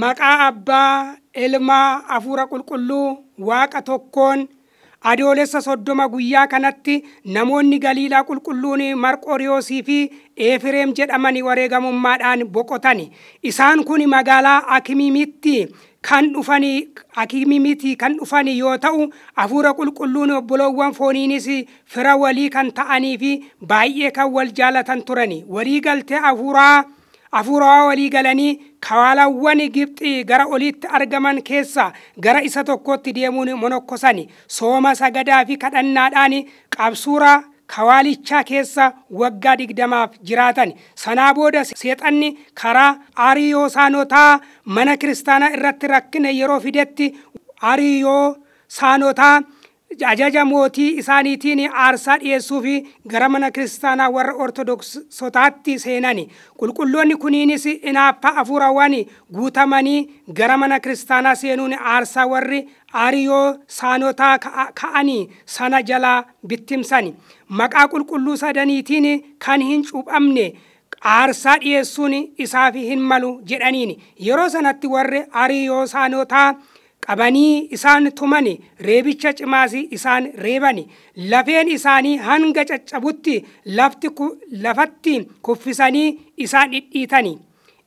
maqaa abbaa ilmaa hafuura qulqulluu waaqa tokkoon adoolessa soddoma guyyaa kanatti namoonni galiilaa qulqulluun marqoriyosii fi efireem jedhaman wareegamummaadhaan boqotani isaan kun magaalaa akimiimitti kan dhufan kan dhufani yoo ta'u hafuura qulqulluun obboloowwan fooniinis fira walii kan ta'anii fi baay'ee kan wal jaalatan turani walii galtee hafuuraa. hafuuraa walii galanii kawaalawwan Gibxii gara oliitti argaman keessa gara isa tokkotti deemuun monokkosan sooma sagadaa fi kadhannaadhaan qabsuuraa kawaalichaa keessa waggaa digdamaaf jiraatan sanaa booda seexanni karaa saanotaa mana kiristaanaa irratti rakkina yeroo fidetti saanotaa ajaja mootii isaaniitiin aarsaa dhiyeessuufi gara mana kiristaanaa warra ortodoksotaatti seenani qulqulloonni kuniinis inaappaa afuurawwan guutamanii gara mana kiristaanaa seenuun aarsaa warri ariyoo saanotaa ka'anii sana jalaa bittimsani maqaa qulqulluu sadaniitiin kan hin cuuphamne aarsaa dhiyeessuun isaaf hin malu jedhaniin yeroo sanatti warri ariyoo saanotaa qabanii isaan tuman reebicha cimaas isaan reebani lafeen isaanii hanga caccabutti lafti lafatti kuffisanii isaan dhidhiitani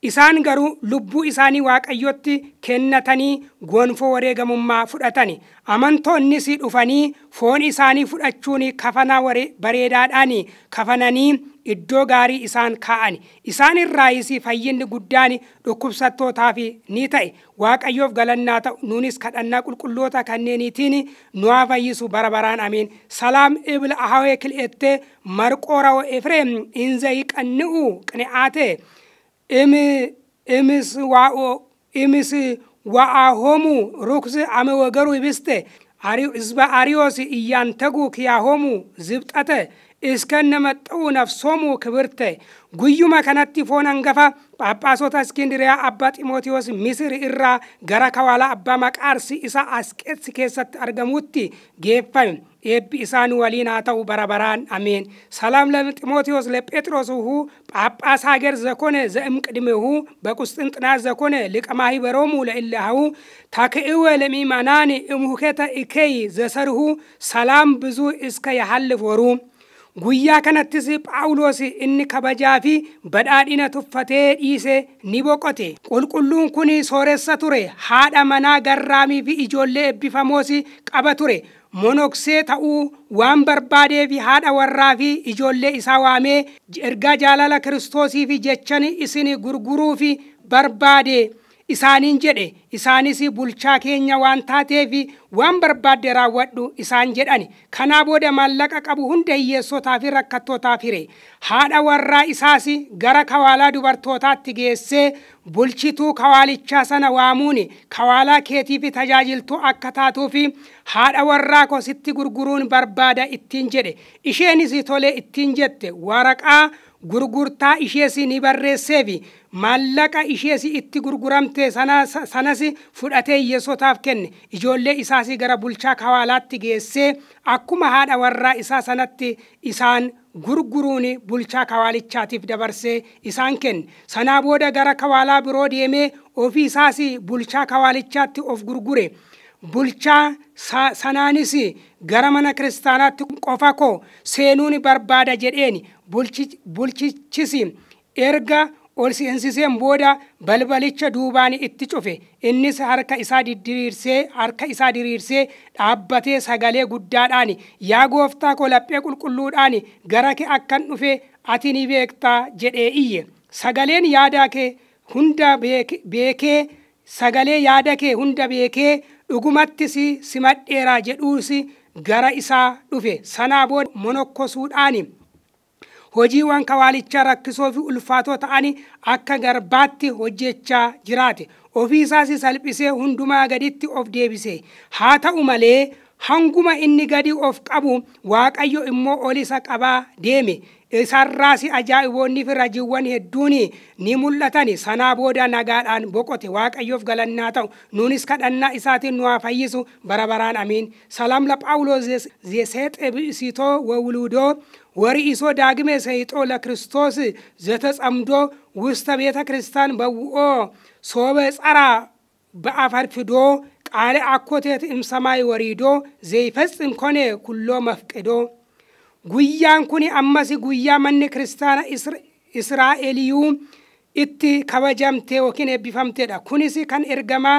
isaan garuu lubbuu isaanii waaqayyotti kennatanii gonfoo wareegamummaa fudhatani amantoonnis dhufanii foon isaanii fudhachuun kafanaa bareedaadhaan kafananii iddoo gaarii isaan kaa'ani isaan isii fayyinni guddaan dhukkubsattootaaf ni ta'e waaqayyoof galannaa ta'u nuunis kadhannaa qulqulloota kanneeniitiin nu afayyisu fayyisu bara baraan amiin salaam ibla ahawee kil'ettee marqoo rawoo efreem inzayi qanni'u qini'aate imis waa'oo imis wa'aahomu ame wagaruu biste ariyoos iyyaan taguu homu zibxate እስከነመጠኡ ነፍሶሙ ክብርተ ጉዩ መከነቲ ፎን አንገፋ ጳጳሶታ እስክንድሪያ አባ ጢሞቴዎስ ምስር እራ ገረ ከዋላ አባ መቃርሲ እሳ አስቄት ኬሰት አርገሙቲ ጌፈም ኤብ እሳን ወሊን አተው በረበራን አሜን ሰላም ለጢሞቴዎስ ለጴጥሮስ ሁ ጳጳስ ሀገር ዘኮነ ዘእምቅድሜሁ በቁስጥንጥና ዘኮነ ልቀማሂ በሮሙ ለእልሃው ታክእወ ለሚማናን እምሁከተ እከይ ዘሰርሁ ሰላም ብዙ እስከ ያሃልፍ ወሩ Guyyaa kanattis paawuloos inni kabajaa fi badhaadhina tuffatee dhiise ni boqote. Qulqulluun kun sooressa ture. Haadha manaa garraamii fi ijoollee eebbifamoos qaba ture. Monoksee ta'uu waan barbaadee fi haadha warraa fi ijoollee isaa waamee ergaa jaalala kiristoosii fi jechan isin gurguruu fi barbaade. isaaniin jedhe isaanis bulchaa keenya waan taateefi waan barbaadde raawwadhu isaan jedhani kanaa booda maallaqa qabu hunda hiyyeessotaa fi rakkattootaaf haadha warraa isaas gara kawaalaa dubartootaatti geessee bulchituu kawaalichaa sana waamuuni kawalaa keetiifi tajaajiltuu akka taatuufi haadha warraa kositti gurguruun barbaada ittiin jedhe isheenis tolee ittiin jette waraqaa gurgurtaa ishees ni barreesseefi mallaqa ishees itti gurguramte sanas fudhatee yesotaaf kenne ijoollee isaas gara bulchaa kawaalaatti geessee akkuma haadha warraa isaa sanatti isaan gurguruun bulchaa kawaalichaatiif dabarsee isaan kenne sanaa booda gara kawaalaa biroo deemee ofii isaas bulchaa kawaalichaatti of gurgure bulchaa sanaanis gara mana kiristaanaatti qofa koo seenuun barbaada jedheen bulchichis erga ol seensiseen booda balbalicha duubaan itti cufe innis harka isaa didiriirsee harka isaa dirirsee dhaabbatee sagalee guddaadhaan yaa gooftaa koo laphee qulqulluudhaan gara kee akkan dhufe ati ni beektaa jedhee iyye sagaleen yaada kee hunda beekee sagalee yaada kee hunda beekee dhugumattis si madheera jedhuusi gara isaa dhufe sanaa booda monokosuudhaani. hojiiwwan kawaalicha rakkisoo fi ulfaatoo ta'anii akka garbaatti hojjechaa jiraate ofii isaas salphisee hundumaa gaditti of deebise haa ta'u malee hanguma inni gadi of qabu waaqayyo immoo ol isa qabaa deeme isarraas ajaa'iboonni fi rajiiwwan hedduun ni mul'atan sanaa booda nagaadhaan boqote waaqayyoof galannaa ta'u nuunis kadhannaa isaatiin nu haa fayyisu bara baraan amiin salaam la phaawulos zeseexebisitoo wawuludoo ወርኢሶ ዳግሜ ሰይጦ ለክርስቶስ ዘተጸምዶ ውስተ ቤተ ክርስቲያን በውኦ ሶበ ጸራ በአፈርፍዶ aada akkotaatiin samayee wariidoo zayii fessiinkonee kulloo mafqeedoo guyyaan kun ammas guyyaa manni kiristaana israa'eliiw itti kabajamtee yookiin eebbifamtee dha kunis kan ergama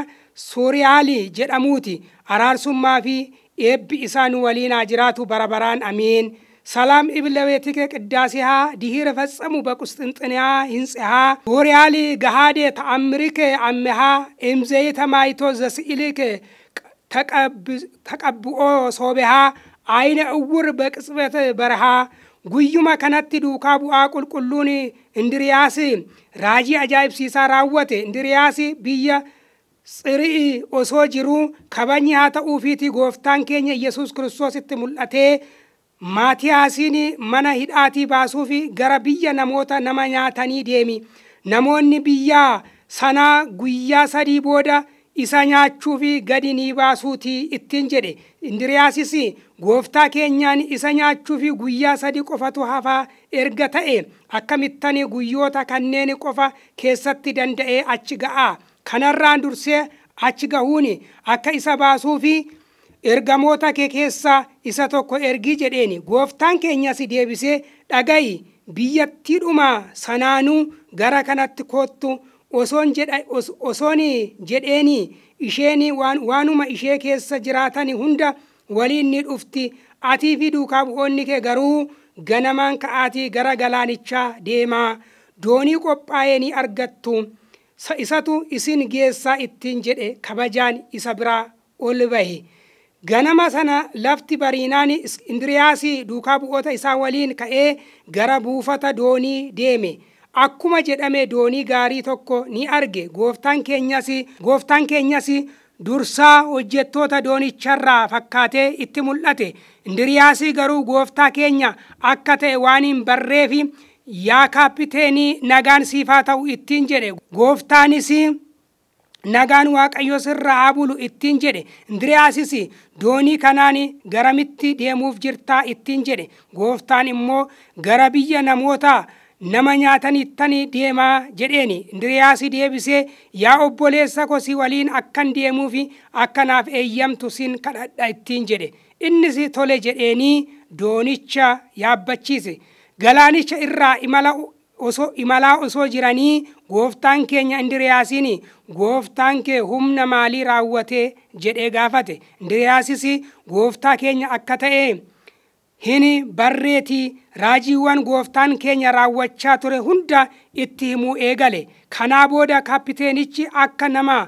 suuriyaalii jedhamuuti araarsummaa fi isaa isaan waliin ajiraatu bara baraan amiin. ሰላም ኢብለቤትከ ቅዳሴሃ ዲሂረ ፈጸሙ በቁስጥንጥንያ ህንፅሃ ወርያሊ ጋሃዴ ተአምሪከ አሜሃ እምዘይ ተማይቶ ዘስኢልክ ተቀብኦ ሶቤሃ አይነ እውር በቅጽበት በረሃ ጉዩመ ከነት ዱካ ቡኣ ቁልቁሉን እንድርያስ ራጂ ሲሳ ራወት እንድርያስ ብየ ጽርኢ ኦሶ ጅሩ ከበኝ haa ta'uu fiiti gooftaan keenya Yesuus Maatiyaasiin mana hidhaatii baasuuf gara biyya namoota nama nyaatanii deemi. Namoonni biyyaa sanaa guyyaa sadii booda isa nyaachuuf gadi ni baasuuti ittiin jedhe. Indiriyaasis gooftaa keenyaan isa nyaachuuf guyyaa sadii qofatu hafaa erga ta'e akkamittan guyyoota kanneen qofa keessatti danda'ee achi ga'a. Kanarraan dursee achi gahuun akka isa baasuufi ergamoota kee keessaa isa tokko ergii jedheeni gooftaan keenya deebisee dhaga'i biyyattiidhuma sanaanuu gara kanatti koottu osoon jedheeni isheen waanuma ishee keessa jiraatan hunda waliin ni dhufti atii fi duukaa bu'oonni kee garuu ganamaan ka'aatii gara galaanichaa deemaa doonii qophaa'ee ni argattu isatu isin geessaa ittiin jedhe kabajaan isa biraa ol bahe. Ganama sana lafti bariinaan Indiriyaasii duukaa bu'oota isaa waliin ka'ee gara buufata doonii deeme. Akkuma jedhame doonii gaarii tokko ni arge gooftaan keenyas gooftaan dursaa hojjettoota doonicharraa fakkaatee itti mul'ate. Indiriyaasii garuu gooftaa keenya akka ta'e waan hin barreefi yaa nagaan siifaa ta'u ittiin jedhe gooftaanis. nagaan waaqayyo sirra haa bulu ittiin jedhe indiriiyaasis doonii kanaan garamitti deemuuf jirtaa ittiin jedhe gooftaan immoo gara biyya namoota nama nyaatanittan deemaa jedheeni indiriiyaasi deebisee yaa obboleessa kosii waliin akkan deemuufi akkanaaf eeyyamtu sin kadhadha ittiin jedhe innis tole jedheenii doonicha yaabbachiise galaanicha irraa imala osoo imalaa osoo jiranii gooftaan keenya indiriyaasin gooftaan kee humna maalii raawwatee jedhee gaafate indiriyaasis gooftaa keenya akka ta'e hin barreetii raajiiwwan gooftaan keenya raawwachaa ture hunda itti himuu eegale kanaa booda kaappiteenichi akka nama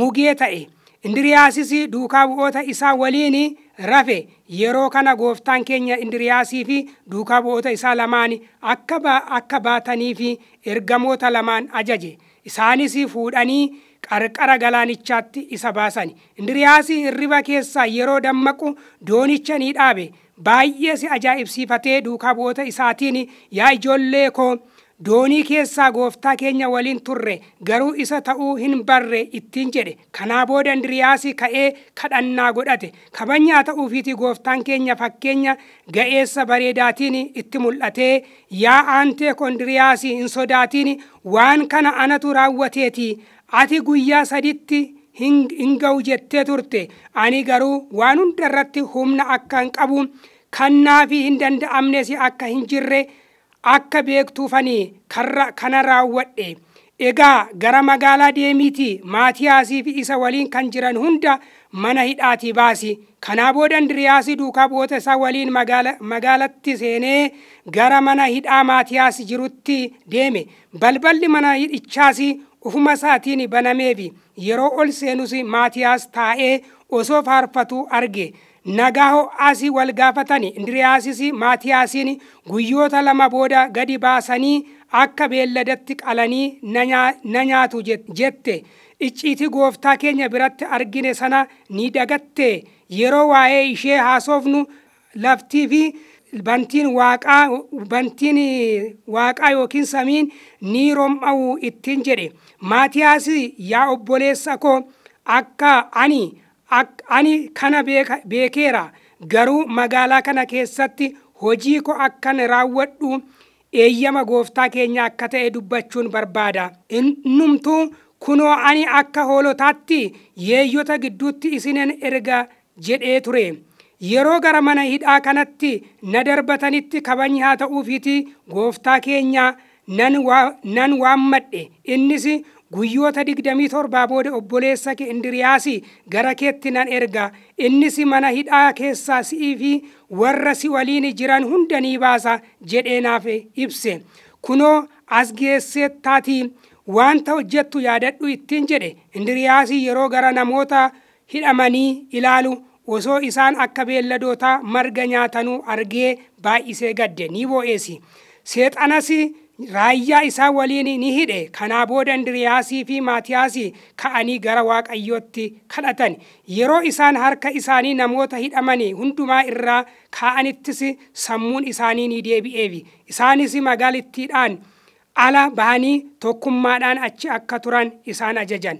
mugee ta'e indiriyaasis duukaa bu'oota isaa waliin rafe yeroo kana gooftaan keenya indiriyaasii fi duukaa bu'oota isaa lamaan akka baatanii fi ergamoota lamaan ajaje isaanis fuudhanii qarqara galaanichaatti isa baasan indiriyaasii hirriba keessaa yeroo dammaqu doonicha ni dhaabe baay'ee ajaa'ibsiifatee duukaa bu'oota isaatiin yaa ijoollee koo doonii keessaa gooftaa keenya waliin turre garuu isa ta'uu hin barre ittiin jedhe kanaa booda indiriyaasii ka'ee kadhannaa godhate kabajnyaa ta'uufiiti gooftaan keenya fakkeenya ga'eessa bareedaatiin itti mul'atee yaa aantee kondiriyaasii hin sodaatiin waan kana anatu raawwateeti ati guyyaa saditti hin ga'u jettee turte ani garuu waan hunda irratti humna akka hin qabu kannaa fi hin danda'amnes akka hin jirre akka beektuufani kana raawwadhe egaa gara magaalaa deemiitii maatiyaasiifi isa waliin kan jiran hunda mana hidhaatii baasi kanaa booda indiriyaasii duukaa boota isaa waliin magaalatti seenee gara mana hidhaa maatiyaas jirutti deeme balballi mana hidhichaas ufuma isaatiin banameefi yeroo ol seenus maatiyaas taa'ee osoo faarfatu arge nagaa ho'aasii wal gaafatan indiriyaasis maatiyaasiin guyyoota lama booda gadi baasanii akka beelladatti qalanii na nyaatu jette icciitii gooftaa keenya biratti argine sana ni dagatte yeroo waa'ee ishee haasofnu laftii fi bantiin waaqaa yookiin samiin ni rom'a'u ittiin jedhe maatiyaas yaa obboleessa koo akka ani ani kana beekeera garuu magaalaa kana keessatti hojii koo akkan raawwadhu eeyyama gooftaa keenya akka ta'e dubbachuun barbaada innumtuu kunoo ani akka hoolotaatti yeeyyota gidduutti isinan erga jedhee ture yeroo gara mana hidhaa kanatti na darbatanitti kabajni haa ta'uufiiti gooftaa keenya nan waan madhe innis guyyoota digdamii booda obboleessa kee indiriyaasi gara keetti nan erga. Innis mana hidhaa keessaa si'ii fi warra si waliin jiran hunda ni baasa jedhee naaf ibse. Kunoo as geesseettaatii wanta hojjettu yaadadhu ittiin jedhe indiriyaasi yeroo gara namoota hidhamanii ilaalu osoo isaan akka beelladootaa marga nyaatanuu argee baay'isee gadde ni boo'eesi. seexanasi raayyaa isaa waliin ni hidhe kanaa booda indiriyaasii fi maatiyaasii ka'anii gara waaqayyootti kadhatan yeroo isaan harka isaanii namoota hidhamanii hundumaa irraa kaa'anittis sammuun isaanii ni deebi'eef isaanis magaalittiidhaan ala bahanii tokkummaadhaan achi akka turan isaan ajajan.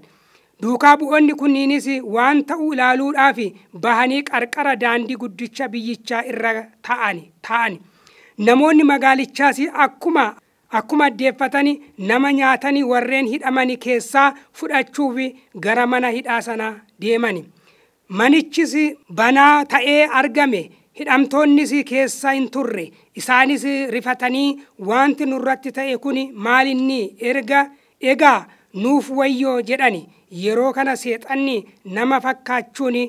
duukaa bu'oonni kunniinis waan ta'u ilaaluudhaaf bahanii qarqara daandii guddicha biyyichaa irra ta'an namoonni magaalichaas akkuma akkuma addeeffatanii nama nyaatanii warreen hidhamanii keessaa fudhachuuf gara mana hidhaa sana deemani. Manichis banaa ta'ee argame hidhamtoonnis keessa hin turre isaanis rifatanii wanti nurratti ta'e kun maalinni erga egaa nuuf wayyoo jedhani yeroo kana seexanni nama fakkaachuun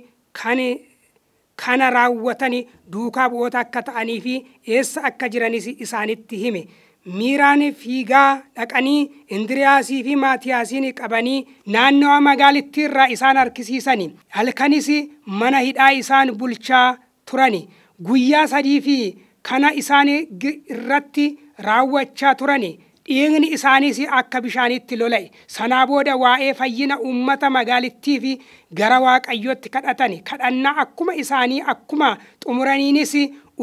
kana raawwatanii duukaa bu'oota akka ta'anii fi eessa akka jiranis isaanitti hime. miiraan fiigaa dhaqanii indiriyaasii fi maatiyaasiin qabanii naannawaa magaalittii irraa isaan harkisiisani halkanis mana hidhaa isaan bulchaa turani guyyaa sadii fi kana isaan irratti raawwachaa turani dhiigni isaaniis akka bishaanitti lola'e sanaa booda waa'ee fayyina uummata magaalittii fi gara waaqayyootti kadhatani kadhannaa akkuma isaanii akkuma xumuraniinis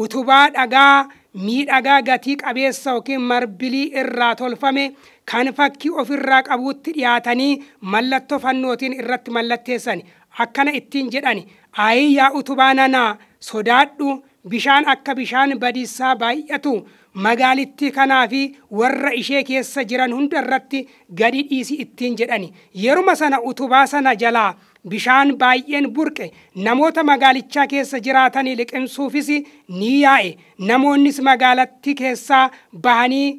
utubaa dhagaa miidhagaa gatii qabeessa yookiin marbilii irraa tolfame kan fakkii ofirraa qabuutti dhiyaatanii mallattoo fannootiin irratti mallatteessan akkana ittiin jedhan ayyaa utubaa nanaa sodaadhu bishaan akka bishaan badiisaa baay'atu magaalittii kanaa fi warra ishee keessa jiran hunda irratti gadi dhiisii ittiin jedhani yeruma sana utubaa sana jalaa bishaan baay'een burqe namoota magaalichaa keessa jiraatanii liqimsuufis ni yaa'e namoonnis magaalatti keessaa bahanii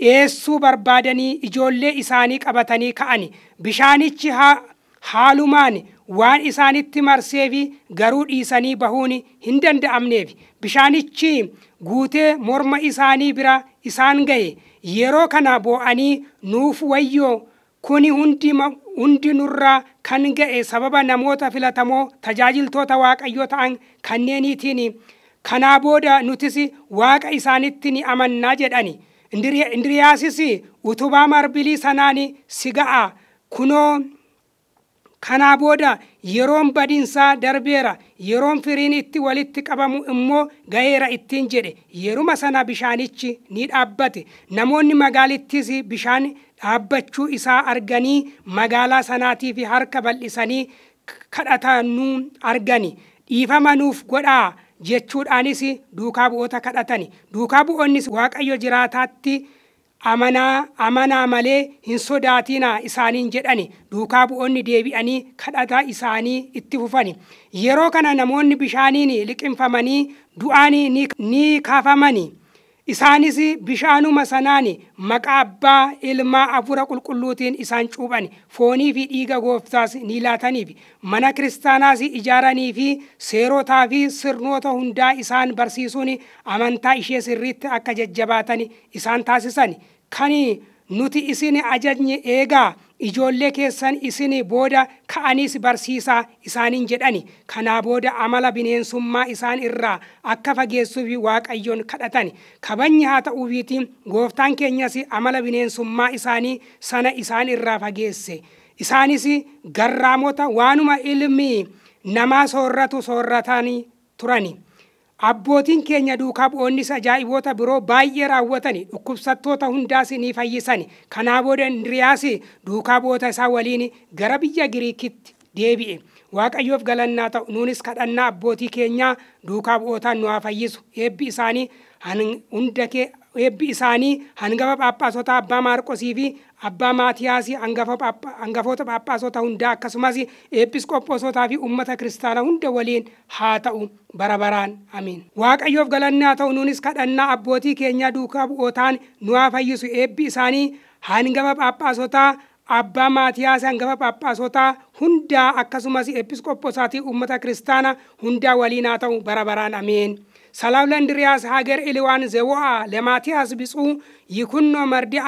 dhiyeessuu barbaadanii ijoollee isaanii qabatanii ka'ani bishaanichi haalumaan waan isaanitti marseefi garuu dhiisanii bahuun hin danda'amneef bishaanichi guutee morma isaanii bira isaan gahe yeroo kana boo'anii nuuf wayyoo Kuni hundinurraa kan ga'e sababa namoota filatamoo tajaajiltoota waaqayyoo ta'an kanneeniitiin kanaa booda nutis waaqa isaanitti ni amannaa jedhani. Indiriyaasis utubaa marbilii sanaan si ga'a kunoo Kanaa booda yeroon badinsaa darbeera yeroon firiin itti walitti qabamu immoo ga'eera ittiin jedhe yeruma sana bishaanichi ni dhaabbate namoonni magaalittis bishaan dhaabbachuu isaa arganii magaalaa sanaatiif harka bal'isanii kadhatanuu argani dhiifamanuuf godhaa jechuudhaanis duukaa bu'oota kadhatani duukaa bu'oonnis waaqayyo jiraataatti. amanaa malee hin sodaatinaa isaaniin jedhani duukaa bu'oonni deebi'anii kadhataa isaanii itti fufani yeroo kana namoonni bishaaniin liqinfamanii du'aan ni kaafamani isaanis bishaanuma sanaan maqaa abbaa ilmaa afura qulqulluutiin isaan cuuphan foonii fi dhiiga gooftaas ni laataniif mana kiristaanaas ijaaraniifi seerotaa fi sirnoota hundaa isaan barsiisuun amantaa ishee sirriitti akka jajjabaatan isaan taasisan kan nuti isin ajajne eegaa ijoollee keessan isin booda ka'aniis barsiisaa isaaniin jedhani kanaa booda amala bineensummaa isaan irraa akka fageessuuf waaqayyoon kadhatan kabanyi haa ta'uufiitiin gooftaan keenyas amala bineensummaa isaanii sana isaan irraa fageesse isaanis garraamota waanuma ilmi namaa soorratu soorratanii turani. Abbootiin keenya duukaa bu'oonnis ajaa'iboota biroo baay'ee raawwatani. Dhukkubsattoota hundaas ni fayyisani. Kanaa booda Indiriyaas duukaa bu'oota isaa waliin gara biyya Giriikitti deebi'e. Waaqayyoof galannaa ta'u nuunis kadhannaa abbootii keenyaa duukaa bu'ootaan nu haa fayyisu. Eebbi isaanii hunda kee eebbi isaanii hangaba phaaphaasota abbaa maarqosii fi abbaa maatiyaasii hangafoota phaaphaasotaa hundaa akkasumas eepiskooposootaa fi uummata kiristaanaa hunda waliin haa ta'u bara baraan amiin. Waaqayyoof galannaa ta'u nuunis kadhannaa abbootii keenyaa duukaa bu'ootaan nu haa fayyisu eebbi isaanii hangafa phaaphaasotaa abbaa maatiyaasii hangafa phaaphaasotaa hundaa akkasumas eepiskooposaatii uummata kiristaanaa hundaa waliin haa ta'u bara baraan amiin. ሰላም ለእንድርያስ ሀገር ኢልዋን ዘቦአ ለማቲያስ ብፁዕ ይኩኖ መርዲአ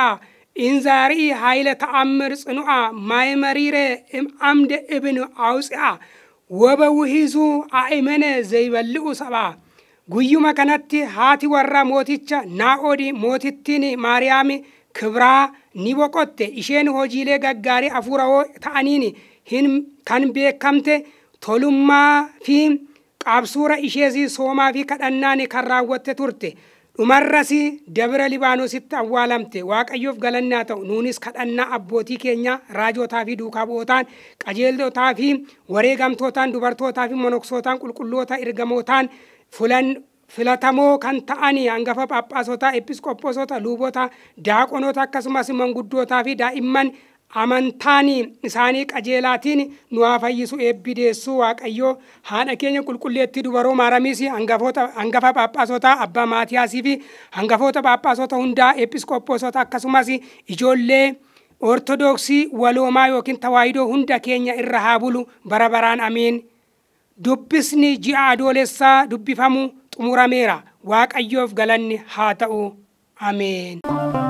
ኢንዛሪ ኃይለ ተአምር ጽኑአ ማይመሪረ እምአምደ እብን አውፅአ ወበውሂዙ አእመነ ዘይበልኡ ሰባ ጉዩመ ከነቲ ሃቲ ወራ ሞቲቸ ናኦዲ ሞቲቲን ማርያም ክብራ ኒቦቆቴ ኢሼን ሆጂሌ ገጋሪ አፉረዎ ተአኒን ህን ከንቤከምቴ ቶሉማ ፊ ቃብሱረ ኢሼዚ ሶማ ፊ ከደናን ቱርቴ dhumarras dabira libaanoositti awwaalamte waaqayyoof galannaa ta'u nuunis kadhannaa abbootii keenya raajootaa fi bu'ootaan qajeelotaa fi wareegamtootaan dubartootaafi fi monoksootaan qulqulloota ergamootaan fulan filatamoo kan ta'anii hangafa phaaphaasota episkooposota luubota daaqonota akkasumas manguddootaa fi daa'imman amantaan isaanii qajeelaatiin nu haa fayyisu eebbi deessuu waaqayyoo haadha keenya qulqulleetti dubaroo maaramiis hangafa phaaphaasota abbaa maatiyaasii fi hangafoota phaaphaasota hundaa eepiskooposota akkasumas ijoollee ortodoksii waloomaa yookiin tawaayidoo hunda keenya irra haa bulu bara baraan amiin dubbisni ji'a adoolessaa dubbifamu xumurameera waaqayyoof galanni haa ta'u amiin.